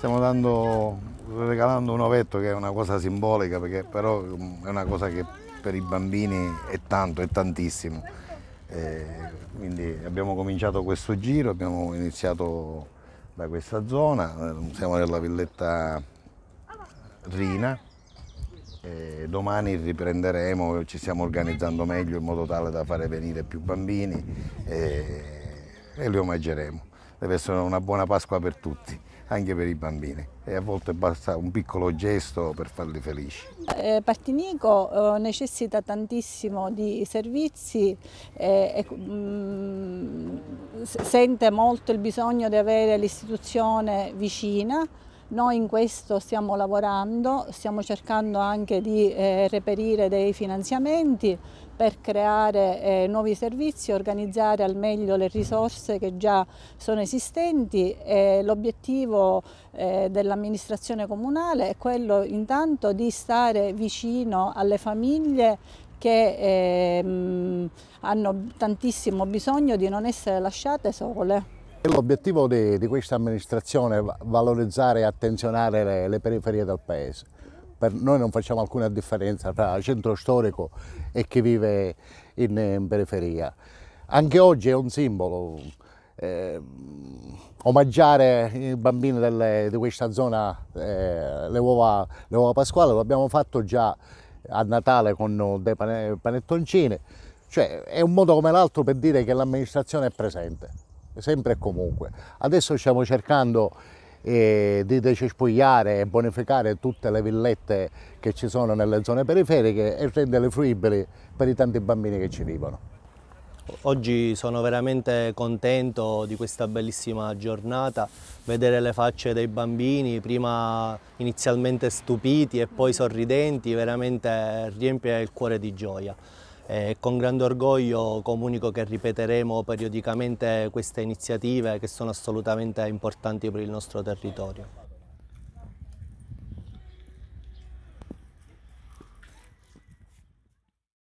stiamo dando, regalando un ovetto che è una cosa simbolica, perché però mm, è una cosa che per i bambini è tanto, è tantissimo. E eh, quindi abbiamo cominciato questo giro, abbiamo iniziato da questa zona, siamo nella villetta Rina, e domani riprenderemo, ci stiamo organizzando meglio in modo tale da fare venire più bambini e, e li omaggeremo. Deve essere una buona Pasqua per tutti anche per i bambini e a volte basta un piccolo gesto per farli felici. Eh, Partinico eh, necessita tantissimo di servizi eh, e mh, mm, sente molto il bisogno di avere l'istituzione vicina noi in questo stiamo lavorando, stiamo cercando anche di eh, reperire dei finanziamenti per creare eh, nuovi servizi, organizzare al meglio le risorse che già sono esistenti. Eh, l'obiettivo eh, dell'amministrazione comunale è quello intanto di stare vicino alle famiglie che ehm, hanno tantissimo bisogno di non essere lasciate sole. L'obiettivo di, di, questa amministrazione è valorizzare e attenzionare le, le periferie del paese. Per noi non facciamo alcuna differenza tra centro storico e chi vive in, in periferia. Anche oggi è un simbolo, eh, omaggiare i bambini delle, di questa zona, eh, le, uova, le uova pasquali, lo abbiamo fatto già a Natale con dei panettoncini, cioè è un modo come l'altro per dire che l'amministrazione è presente sempre e comunque. Adesso stiamo cercando eh, di decespugliare e bonificare tutte le villette che ci sono nelle zone periferiche e renderle fruibili per i tanti bambini che ci vivono. Oggi sono veramente contento di questa bellissima giornata, vedere le facce dei bambini, prima inizialmente stupiti e poi sorridenti, veramente riempie il cuore di gioia. Eh, con grande orgoglio comunico che ripeteremo periodicamente queste iniziative che sono assolutamente importanti per il nostro territorio.